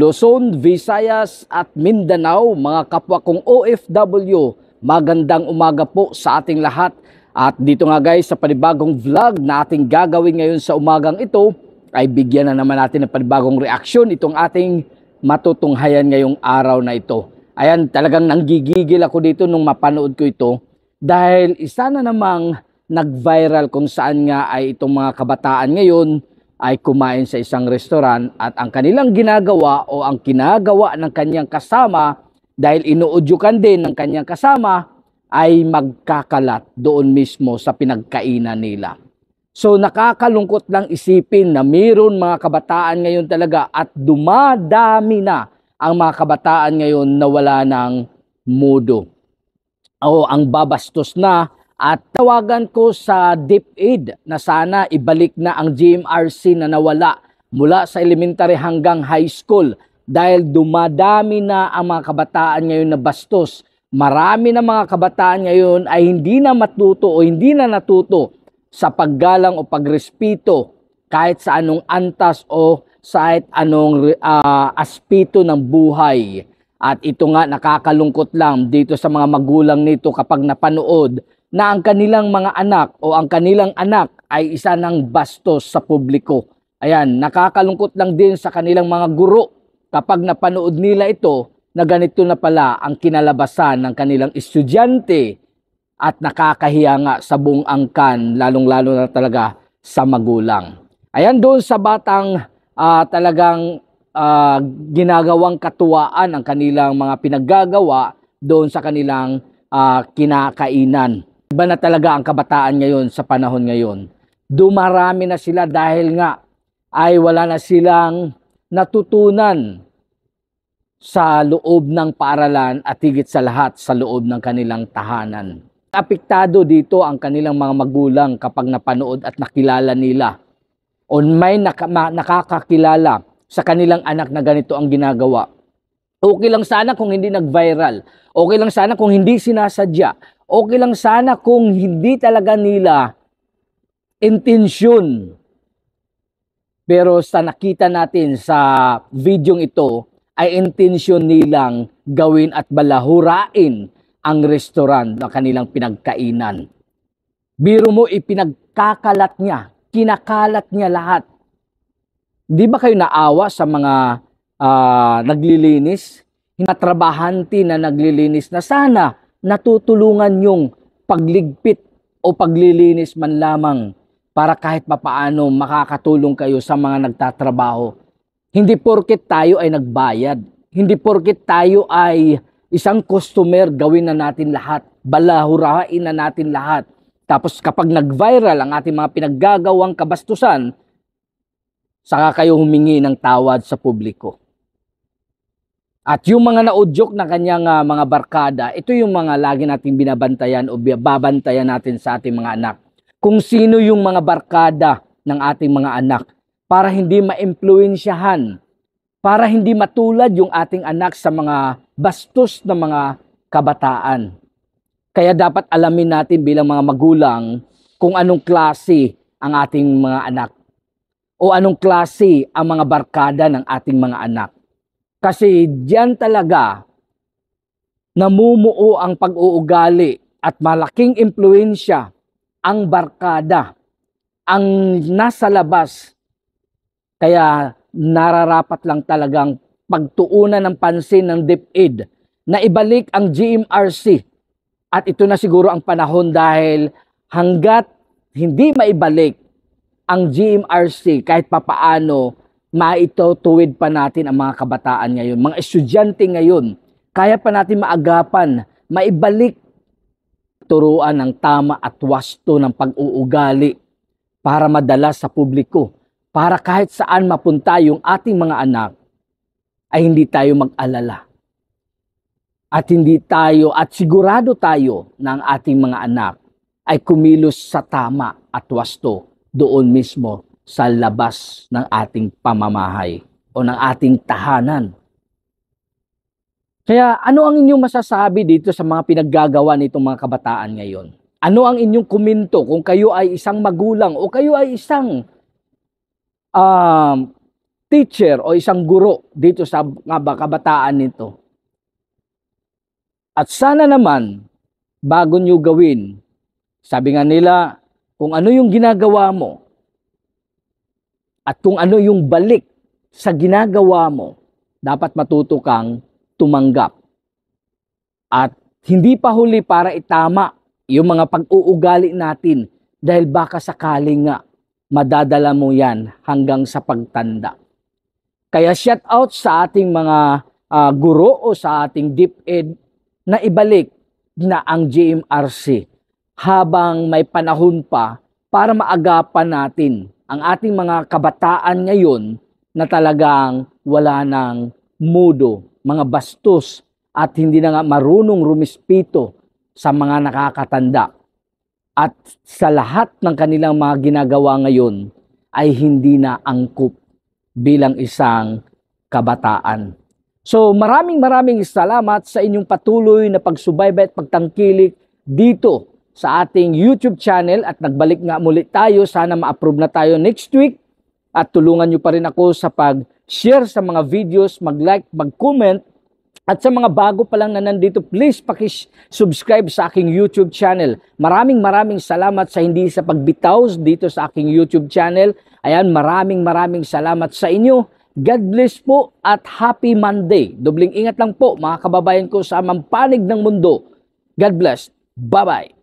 Luzon, Visayas at Mindanao, mga kapwa kong OFW, magandang umaga po sa ating lahat. At dito nga guys, sa panibagong vlog na ating gagawin ngayon sa umagang ito, ay bigyan na naman natin ng panibagong reaksyon itong ating matutunghayan ngayong araw na ito. Ayan, talagang nanggigigil ako dito nung mapanood ko ito dahil isa na namang nag-viral kung saan nga ay itong mga kabataan ngayon ay kumain sa isang restoran at ang kanilang ginagawa o ang kinagawa ng kanyang kasama dahil inuudyukan din ng kanyang kasama ay magkakalat doon mismo sa pinagkainan nila. So nakakalungkot lang isipin na mayroon mga kabataan ngayon talaga at dumadami na ang mga kabataan ngayon na wala ng mudo. O ang babastos na at tawagan ko sa DepEd na sana ibalik na ang GMRC na nawala mula sa elementary hanggang high school dahil dumadami na ang mga kabataan ngayon na bastos. Marami na mga kabataan ngayon ay hindi na matuto o hindi na natuto sa paggalang o pagrespeto kahit sa anong antas o kahit anong uh, ah, aspeto ng buhay. At ito nga nakakalungkot lang dito sa mga magulang nito kapag napanood na ang kanilang mga anak o ang kanilang anak ay isa ng bastos sa publiko. Ayan, nakakalungkot lang din sa kanilang mga guro kapag napanood nila ito na ganito na pala ang kinalabasan ng kanilang estudyante at nakakahiya nga sa buong angkan, lalong-lalo na talaga sa magulang. Ayan doon sa batang uh, talagang uh, ginagawang katuwaan ang kanilang mga pinaggagawa doon sa kanilang uh, kinakainan. Iba na talaga ang kabataan ngayon sa panahon ngayon. Dumarami na sila dahil nga ay wala na silang natutunan sa loob ng paaralan at higit sa lahat sa loob ng kanilang tahanan. Apektado dito ang kanilang mga magulang kapag napanood at nakilala nila o may naka, nakakakilala sa kanilang anak na ganito ang ginagawa. Okay lang sana kung hindi nag-viral. Okay lang sana kung hindi sinasadya okay lang sana kung hindi talaga nila intention. Pero sa nakita natin sa video ito, ay intention nilang gawin at balahurain ang restaurant na kanilang pinagkainan. Biro mo, ipinagkakalat niya, kinakalat niya lahat. Di ba kayo naawa sa mga uh, naglilinis? Mga trabahante na naglilinis na sana natutulungan yung pagligpit o paglilinis man lamang para kahit papaano makakatulong kayo sa mga nagtatrabaho. Hindi porkit tayo ay nagbayad. Hindi porkit tayo ay isang customer, gawin na natin lahat. Balahurain na natin lahat. Tapos kapag nag-viral ang ating mga pinaggagawang kabastusan, saka kayo humingi ng tawad sa publiko. At yung mga naudyok na kanyang uh, mga barkada, ito yung mga lagi nating binabantayan o babantayan natin sa ating mga anak. Kung sino yung mga barkada ng ating mga anak para hindi maimpluwensyahan, para hindi matulad yung ating anak sa mga bastos na mga kabataan. Kaya dapat alamin natin bilang mga magulang kung anong klase ang ating mga anak o anong klase ang mga barkada ng ating mga anak. Kasi diyan talaga namumuo ang pag-uugali at malaking impluensya ang barkada, ang nasa labas. Kaya nararapat lang talagang pagtuunan ng pansin ng DepEd na ibalik ang GMRC. At ito na siguro ang panahon dahil hanggat hindi maibalik ang GMRC kahit papaano maitautuwid pa natin ang mga kabataan ngayon, mga estudyante ngayon. Kaya pa natin maagapan, maibalik turuan ng tama at wasto ng pag-uugali para madala sa publiko, para kahit saan mapunta yung ating mga anak ay hindi tayo mag-alala. At hindi tayo, at sigurado tayo na ating mga anak ay kumilos sa tama at wasto doon mismo sa labas ng ating pamamahay o ng ating tahanan. Kaya ano ang inyong masasabi dito sa mga pinaggagawa nitong mga kabataan ngayon? Ano ang inyong kuminto kung kayo ay isang magulang o kayo ay isang um, teacher o isang guro dito sa mga kabataan nito? At sana naman, bago nyo gawin, sabi nga nila, kung ano yung ginagawa mo, at kung ano yung balik sa ginagawa mo, dapat matuto kang tumanggap. At hindi pa huli para itama yung mga pag-uugali natin dahil baka sakali nga madadala mo yan hanggang sa pagtanda. Kaya shout out sa ating mga uh, guro o sa ating deep ed na ibalik na ang GMRC habang may panahon pa para maagapan natin ang ating mga kabataan ngayon na talagang wala ng mudo, mga bastos at hindi na nga marunong rumispito sa mga nakakatanda. At sa lahat ng kanilang mga ginagawa ngayon ay hindi na angkop bilang isang kabataan. So maraming maraming salamat sa inyong patuloy na pagsubaybay at pagtangkilik dito sa ating YouTube channel at nagbalik nga muli tayo. Sana ma-approve na tayo next week at tulungan nyo pa rin ako sa pag-share sa mga videos, mag-like, mag-comment at sa mga bago pa lang na nandito, please subscribe sa aking YouTube channel. Maraming maraming salamat sa hindi sa pagbitaw dito sa aking YouTube channel. Ayan, maraming maraming salamat sa inyo. God bless po at happy Monday. Dobling ingat lang po mga kababayan ko sa amang ng mundo. God bless. Bye-bye.